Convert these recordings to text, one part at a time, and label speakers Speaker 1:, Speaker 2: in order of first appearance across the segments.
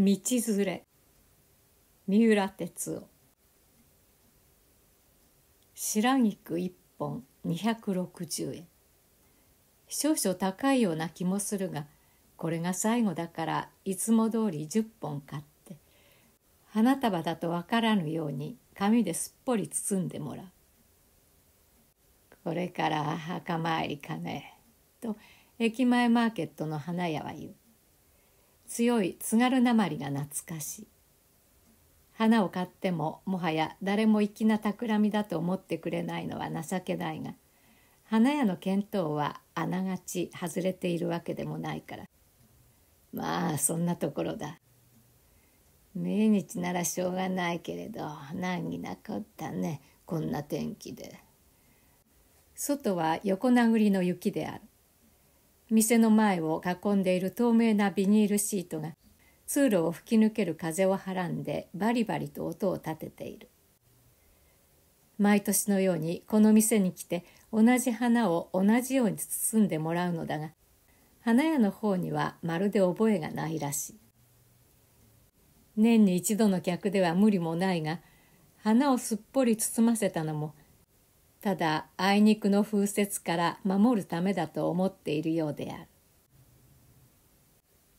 Speaker 1: 道連れ三浦哲夫白菊1本260円少々高いような気もするがこれが最後だからいつも通り10本買って花束だとわからぬように紙ですっぽり包んでもらうこれから墓参りかねと駅前マーケットの花屋は言う強い津軽なまりが懐かしい花を買ってももはや誰も粋な企みだと思ってくれないのは情けないが花屋の見当はあながち外れているわけでもないからまあそんなところだ命日ならしょうがないけれど難儀なこったねこんな天気で外は横殴りの雪である店の前を囲んでいる透明なビニールシートが通路を吹き抜ける風をはらんでバリバリと音を立てている毎年のようにこの店に来て同じ花を同じように包んでもらうのだが花屋の方にはまるで覚えがないらしい年に一度の客では無理もないが花をすっぽり包ませたのもただあいにくの風雪から守るためだと思っているようである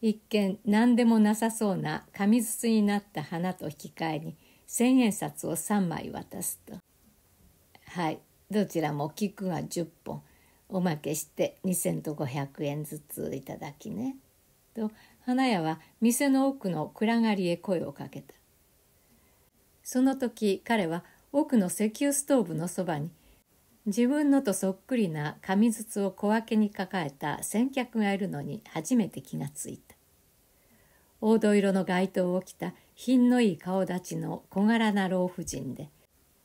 Speaker 1: 一見何でもなさそうな紙筒になった花と引き換えに千円札を3枚渡すとはいどちらも菊が10本おまけして2と500円ずついただきね」と花屋は店の奥の暗がりへ声をかけたその時彼は奥の石油ストーブのそばに自分のとそっくりな紙筒を小分けに抱えた先客がいるのに初めて気がついた黄土色の街灯を着た品のいい顔立ちの小柄な老婦人で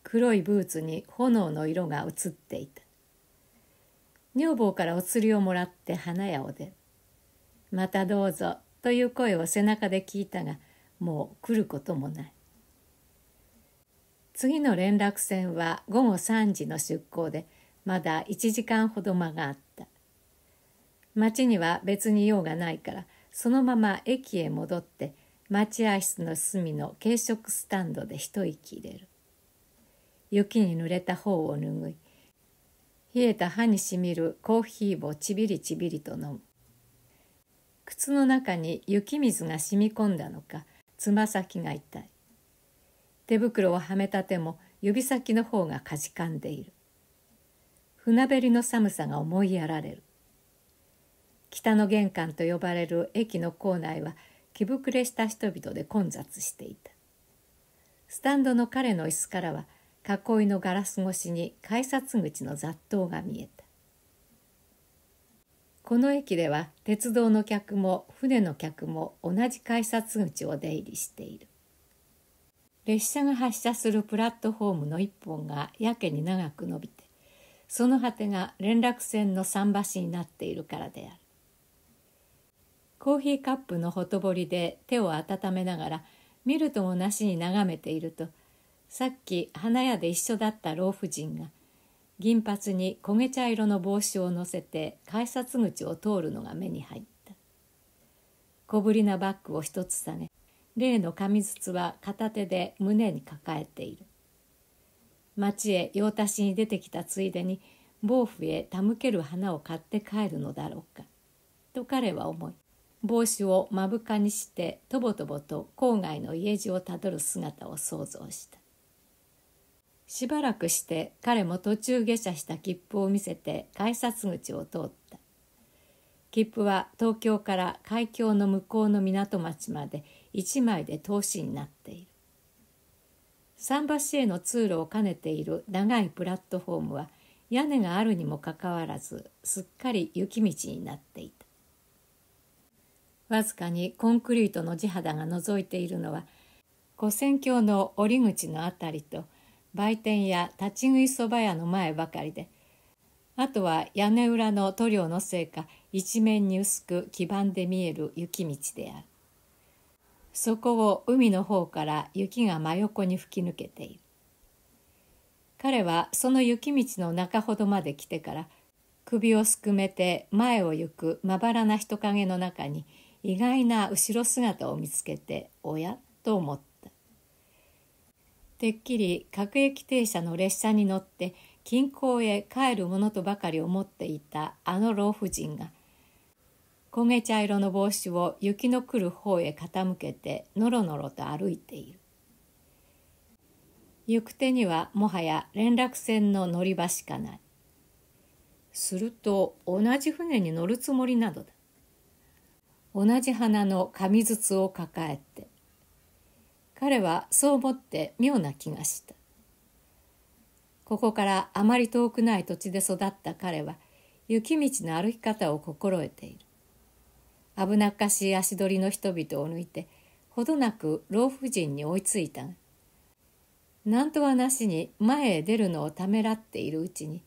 Speaker 1: 黒いブーツに炎の色が映っていた女房からお釣りをもらって花屋を出る「またどうぞ」という声を背中で聞いたがもう来ることもない次の連絡船は午後3時の出港でまだ1時間ほど間があった町には別に用がないからそのまま駅へ戻って待合室の隅の軽食スタンドで一息入れる雪に濡れた方を拭い冷えた歯にしみるコーヒーをちびりちびりと飲む靴の中に雪水が染み込んだのかつま先が痛い手袋をはめた手も指先の方がかじかんでいる船べりの寒さが思いやられる北の玄関と呼ばれる駅の構内は着膨れした人々で混雑していたスタンドの彼の椅子からは囲いのガラス越しに改札口の雑踏が見えたこの駅では鉄道の客も船の客も同じ改札口を出入りしている列車が発車するプラットホームの一本がやけに長く伸びてその果てが連絡船の桟橋になっているからであるコーヒーカップのほとぼりで手を温めながら見るともなしに眺めているとさっき花屋で一緒だった老婦人が銀髪に焦げ茶色の帽子を乗せて改札口を通るのが目に入った小ぶりなバッグを一つ下げ例の紙筒は片手で胸に抱えている町へ用足しに出てきたついでに暴風へ手向ける花を買って帰るのだろうかと彼は思い帽子を目深にしてとぼとぼと郊外の家路をたどる姿を想像したしばらくして彼も途中下車した切符を見せて改札口を通った切符は東京から海峡の向こうの港町まで1枚で通しになっている桟橋への通路を兼ねている長いプラットフォームは屋根があるにもかかわらずすっかり雪道になっていたわずかにコンクリートの地肌が覗いているのは古戦橋の折口の辺りと売店や立ち食いそば屋の前ばかりであとは屋根裏の塗料のせいか一面に薄く黄ばんで見える雪道であるそこを海の方から雪が真横に吹き抜けている彼はその雪道の中ほどまで来てから首をすくめて前を行くまばらな人影の中に意外な後ろ姿を見つけておやと思ったてっきり各駅停車の列車に乗って近郊へ帰るものとばかり思っていたあの老婦人が「焦げ茶色の帽子を雪の来る方へ傾けてのろのろと歩いている行く手にはもはや連絡船の乗り場しかないすると同じ船に乗るつもりなどだ同じ花の紙筒を抱えて彼はそう思って妙な気がしたここからあまり遠くない土地で育った彼は雪道の歩き方を心得ている危なっかしい足取りの人々を抜いてほどなく老婦人に追いついたが何とはなしに前へ出るのをためらっているうちに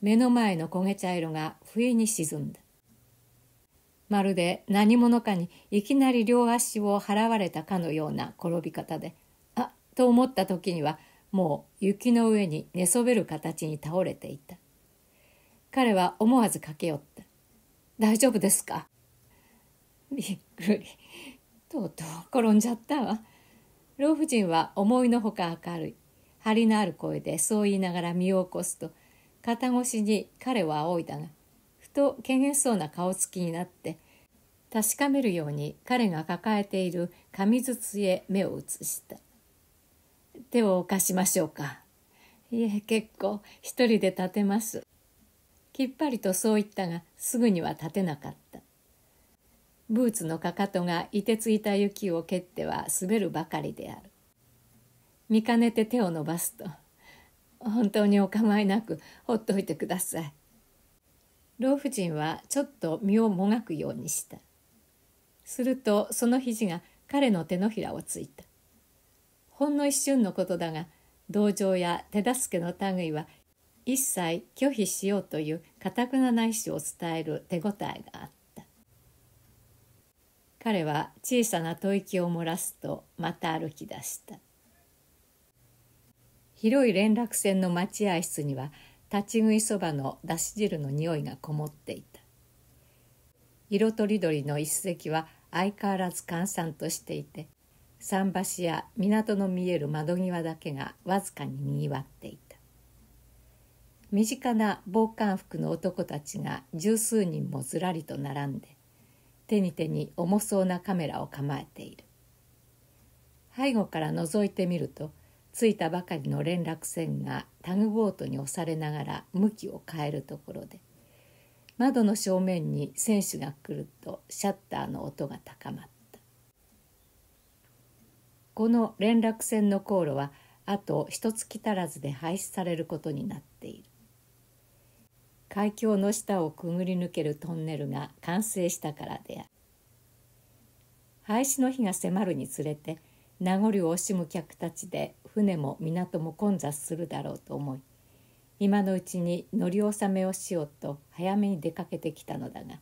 Speaker 1: 目の前の焦げ茶色が不意に沈んだまるで何者かにいきなり両足を払われたかのような転び方であっと思った時にはもう雪の上に寝そべる形に倒れていた彼は思わず駆け寄った「大丈夫ですか?」びっくり。とうとう転んじゃったわ。老婦人は思いのほか明るい。張りのある声でそう言いながら身を起こすと、肩越しに彼は仰いだが、ふとけげそうな顔つきになって、確かめるように彼が抱えている紙筒へ目を移した。手を貸しましょうか。いえ、結構、一人で立てます。きっぱりとそう言ったが、すぐには立てなかった。ブーツのかかとが凍てついた雪を蹴っては滑るばかりである見かねて手を伸ばすと「本当にお構いなくほっといてください」老婦人はちょっと身をもがくようにしたするとその肘が彼の手のひらをついたほんの一瞬のことだが同情や手助けの類は一切拒否しようというかたくなな意思を伝える手応えがあった彼は小さな吐息を漏らすとまた歩き出した広い連絡船の待合室には立ち食いそばのだし汁の匂いがこもっていた色とりどりの一席は相変わらず閑散としていて桟橋や港の見える窓際だけがわずかににぎわっていた身近な防寒服の男たちが十数人もずらりと並んで手に手に重そうなカメラを構えている背後から覗いてみると着いたばかりの連絡船がタグボートに押されながら向きを変えるところで窓の正面に選手が来るとシャッターの音が高まったこの連絡船の航路はあと一月足らずで廃止されることになっている海峡の下をくぐり抜けるトンネルが完成したからである廃止の日が迫るにつれて名残を惜しむ客たちで船も港も混雑するだろうと思い今のうちに乗り納めをしようと早めに出かけてきたのだが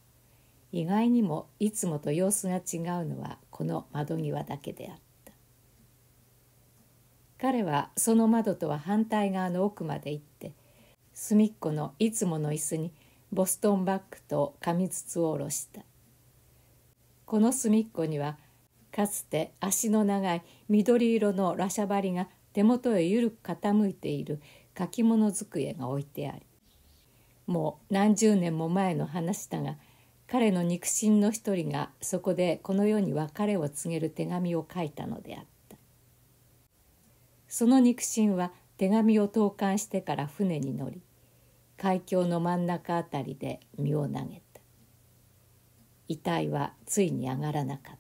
Speaker 1: 意外にもいつもと様子が違うのはこの窓際だけであった彼はその窓とは反対側の奥まで行って隅っこのいつもの椅子にボストンバッグと紙筒を下ろしたこの隅っこにはかつて足の長い緑色のラシャバリが手元へ緩く傾いている書き物机が置いてありもう何十年も前の話だが彼の肉親の一人がそこでこの世に別れを告げる手紙を書いたのであったその肉親は「手紙を投函してから船に乗り海峡の真ん中あたりで身を投げた遺体はついに上がらなかっ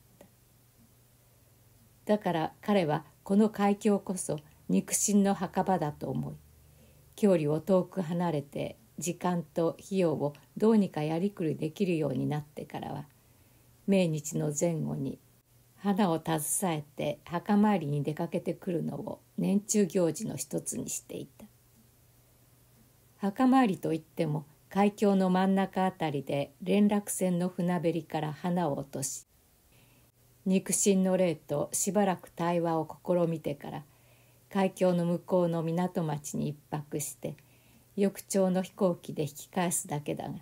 Speaker 1: ただから彼はこの海峡こそ肉親の墓場だと思い距離を遠く離れて時間と費用をどうにかやりくりできるようになってからは命日の前後に花を携えて墓参りに出かけてくるのを年中行事の一つにしていた墓参りといっても海峡の真ん中辺りで連絡船の船べりから花を落とし肉親の霊としばらく対話を試みてから海峡の向こうの港町に一泊して翌朝の飛行機で引き返すだけだが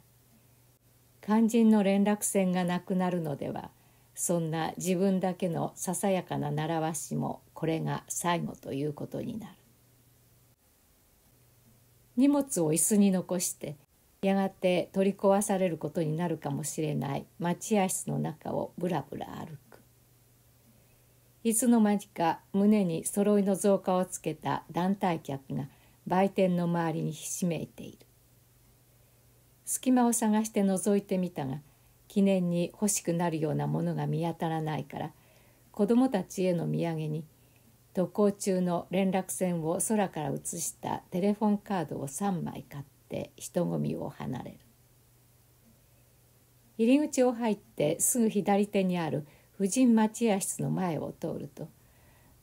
Speaker 1: 肝心の連絡船がなくなるのではそんな自分だけのささやかな習わしもこれが最後ということになる荷物を椅子に残してやがて取り壊されることになるかもしれない待合室の中をぶらぶら歩くいつの間にか胸に揃いの造花をつけた団体客が売店の周りにひしめいている隙間を探して覗いてみたが記念に欲しくなるようなものが見当たらないから子どもたちへの土産に渡航中の連絡船を空から写したテレフォンカードを3枚買って人混みを離れる入り口を入ってすぐ左手にある婦人待合室の前を通ると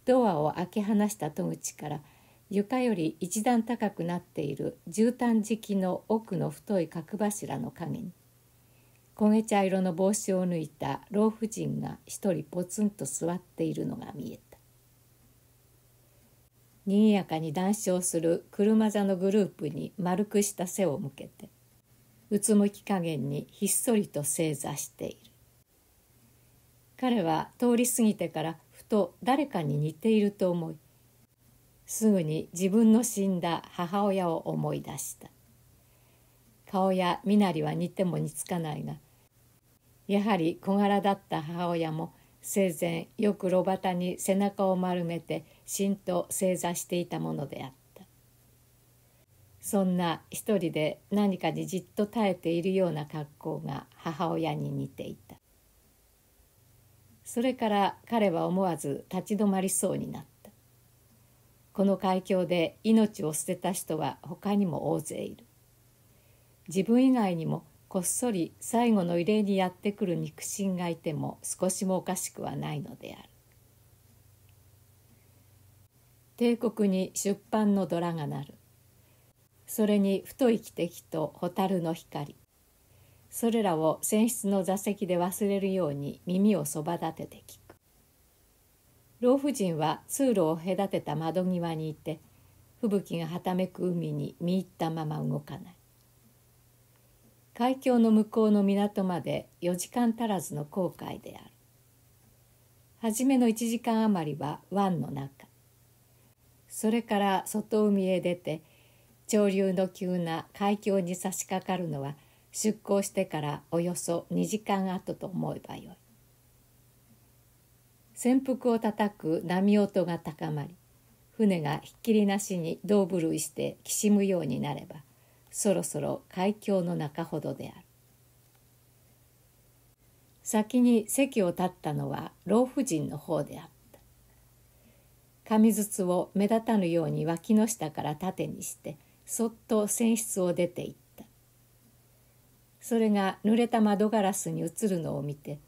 Speaker 1: ドアを開け放した戸口から床より一段高くなっている絨毯敷きの奥の太い角柱の陰に焦げ茶色の帽子を抜いた老婦人が一人ポツンと座っているのが見えた賑やかに談笑する車座のグループに丸くした背を向けてうつむき加減にひっそりと正座している彼は通り過ぎてからふと誰かに似ていると思いすぐに自分の死んだ母親を思い出した顔や身なりは似ても似つかないがやはり小柄だった母親も生前よく炉端に背中を丸めてしんと正座していたものであったそんな一人で何かにじっと耐えているような格好が母親に似ていたそれから彼は思わず立ち止まりそうになったこの海峡で命を捨てた人は他にも大勢いる自分以外にもこっそり最後の慰霊にやってくる肉親がいても少しもおかしくはないのである帝国に出版のドラが鳴るそれに太い汽笛と蛍の光それらを船室の座席で忘れるように耳をそば立てて聞く老婦人は通路を隔てた窓際にいて吹雪がはためく海に見入ったまま動かない海峡の向こうの港まで4時間足らずの航海である初めの1時間余りは湾の中それから外海へ出て潮流の急な海峡に差し掛かるのは出港してからおよそ2時間後と思えばよい潜伏を叩く波音が高まり船がひっきりなしに胴震いしてきしむようになればそろそろ海峡の中ほどである先に席を立ったのは老婦人の方であった紙筒を目立たぬように脇の下から縦にしてそっと船室を出ていったそれが濡れた窓ガラスに映るのを見て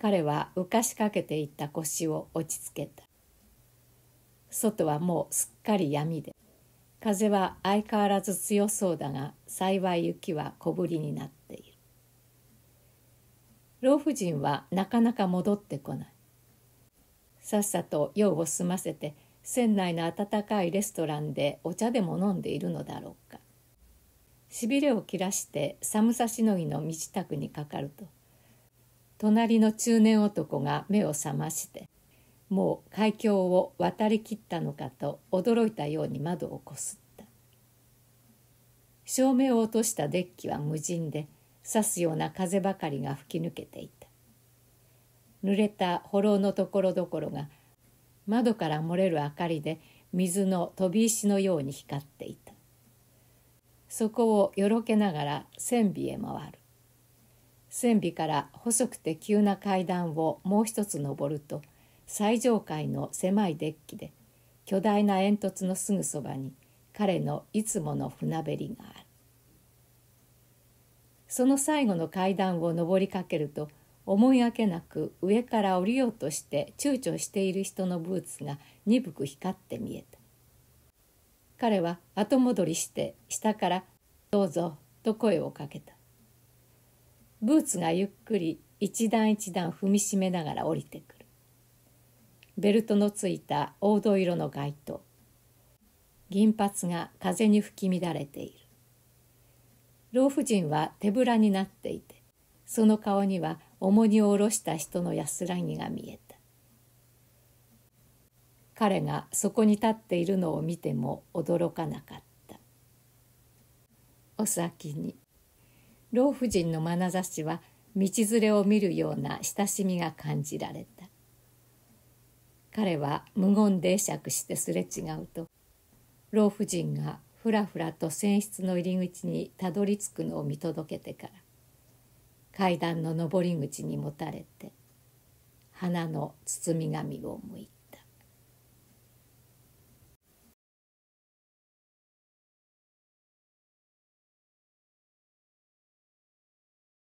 Speaker 1: 彼は浮かしかけていった腰を落ち着けた外はもうすっかり闇で風は相変わらず強そうだが幸い雪は小ぶりになっている老婦人はなかなか戻ってこないさっさと用を済ませて船内の温かいレストランでお茶でも飲んでいるのだろうかしびれを切らして寒さしのぎの身支度にかかると隣の中年男が目を覚ましてもう海峡を渡りきったのかと驚いたように窓をこすった照明を落としたデッキは無人で刺すような風ばかりが吹き抜けていた濡れた歩廊のところどころが窓から漏れる明かりで水の飛び石のように光っていたそこをよろけながら船尾へ回る船尾から細くて急な階段をもう一つ登ると「最上階の狭いデッキで巨大な煙突のすぐそばに彼のいつもの船べりがあるその最後の階段を上りかけると思いがけなく上から降りようとして躊躇している人のブーツが鈍く光って見えた彼は後戻りして下から「どうぞ」と声をかけたブーツがゆっくり一段一段踏みしめながら降りてくるベルトのついた黄土色の街灯銀髪が風に吹き乱れている老婦人は手ぶらになっていてその顔には重荷を下ろした人の安らぎが見えた彼がそこに立っているのを見ても驚かなかったお先に老婦人の眼差しは道連れを見るような親しみが感じられた彼は無言で会釈してすれ違うと老婦人がふらふらと船室の入り口にたどり着くのを見届けてから階段の上り口にもたれて花の包み紙を向いた。